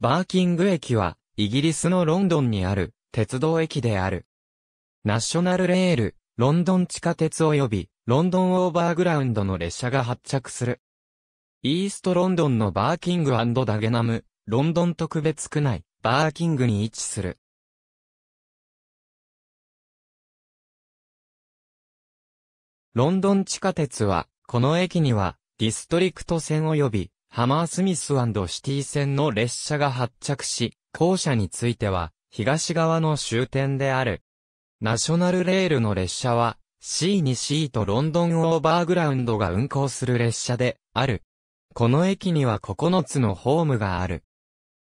バーキング駅は、イギリスのロンドンにある、鉄道駅である。ナショナルレール、ロンドン地下鉄及び、ロンドンオーバーグラウンドの列車が発着する。イーストロンドンのバーキングダゲナム、ロンドン特別区内、バーキングに位置する。ロンドン地下鉄は、この駅には、ディストリクト線及び、ハマースミスシティ線の列車が発着し、校舎については、東側の終点である。ナショナルレールの列車は、C2C とロンドンオーバーグラウンドが運行する列車で、ある。この駅には9つのホームがある。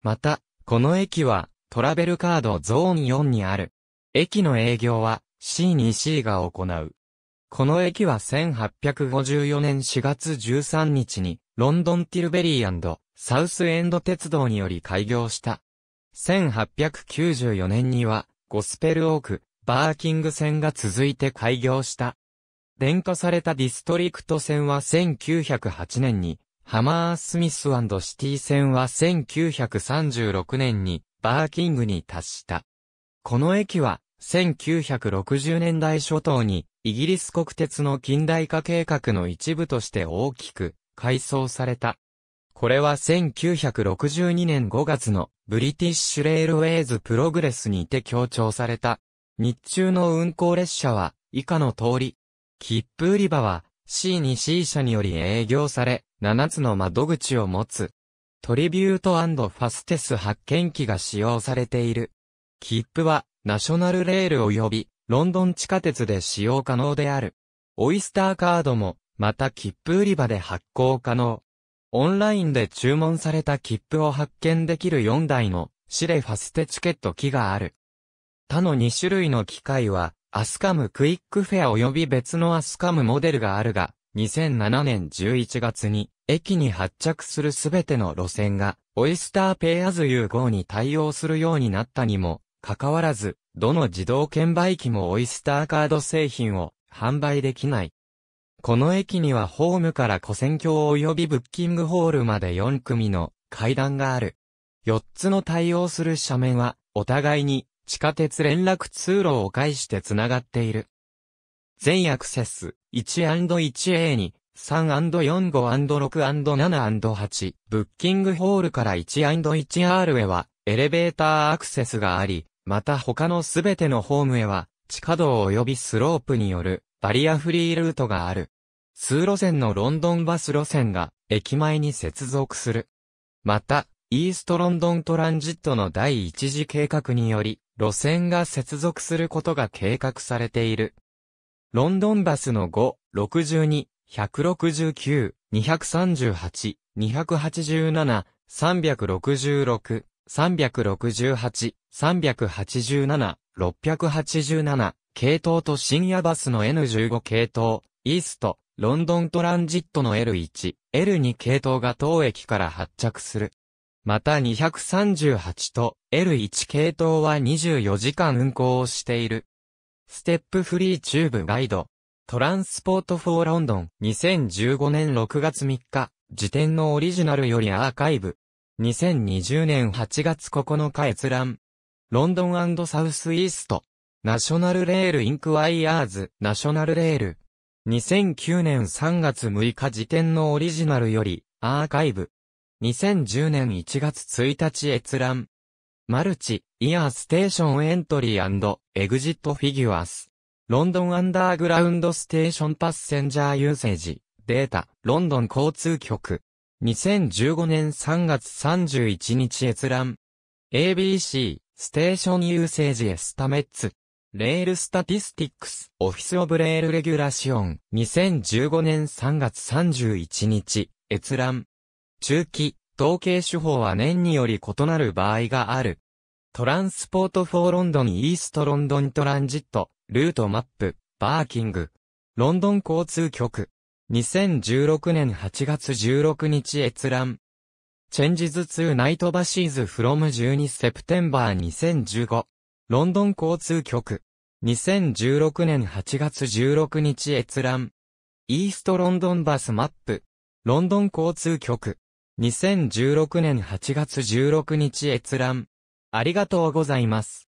また、この駅は、トラベルカードゾーン4にある。駅の営業は、C2C が行う。この駅は1854年4月13日に、ロンドンティルベリーサウスエンド鉄道により開業した。1894年には、ゴスペルオーク、バーキング線が続いて開業した。電化されたディストリクト線は1908年に、ハマースミスシティ線は1936年に、バーキングに達した。この駅は、1960年代初頭に、イギリス国鉄の近代化計画の一部として大きく改装された。これは1962年5月のブリティッシュレールウェイズプログレスにて強調された。日中の運行列車は以下の通り。切符売り場は C2C 社により営業され、7つの窓口を持つ。トリビュートファステス発見機が使用されている。切符はナショナルレール及びロンドン地下鉄で使用可能である。オイスターカードも、また切符売り場で発行可能。オンラインで注文された切符を発券できる4台のシレファステチケット機がある。他の2種類の機械は、アスカムクイックフェア及び別のアスカムモデルがあるが、2007年11月に、駅に発着するすべての路線が、オイスターペイアズ U5 に対応するようになったにもかかわらず、どの自動券売機もオイスターカード製品を販売できない。この駅にはホームから古戦橋及びブッキングホールまで4組の階段がある。4つの対応する斜面は、お互いに地下鉄連絡通路を介してつながっている。全アクセス 1&1A に 3&4,5&6&7&8 ブッキングホールから 1&1R へはエレベーターアクセスがあり、また他のすべてのホームへは、地下道及びスロープによるバリアフリールートがある。数路線のロンドンバス路線が駅前に接続する。また、イーストロンドントランジットの第一次計画により、路線が接続することが計画されている。ロンドンバスの5、62、169、238、287、366、368、387、687系統と深夜バスの N15 系統、イースト、ロンドントランジットの L1、L2 系統が当駅から発着する。また238と L1 系統は24時間運行をしている。ステップフリーチューブガイド。トランスポートフォーロンドン2015年6月3日、時点のオリジナルよりアーカイブ。2020年8月9日閲覧。ロンドンサウスイースト。ナショナルレールインクワイヤーズ、ナショナルレール。2009年3月6日時点のオリジナルより、アーカイブ。2010年1月1日閲覧。マルチ、イヤーステーションエントリーエグジットフィギュアス。ロンドンアンダーグラウンドステーションパッセンジャーユーセージ、データ、ロンドン交通局。2015年3月31日閲覧。ABC、ステーションユーセージエスタメッツ。レールスタティスティックス、オフィスオブレールレギュラシオン。2015年3月31日、閲覧。中期、統計手法は年により異なる場合がある。トランスポートフォーロンドンイーストロンドントランジット、ルートマップ、バーキング。ロンドン交通局。2016年8月16日閲覧。Changes to Night Buses from 12 September 2015。ロンドン交通局。2016年8月16日閲覧。イーストロンドンバスマップ。ロンドン交通局。2016年8月16日閲覧。ありがとうございます。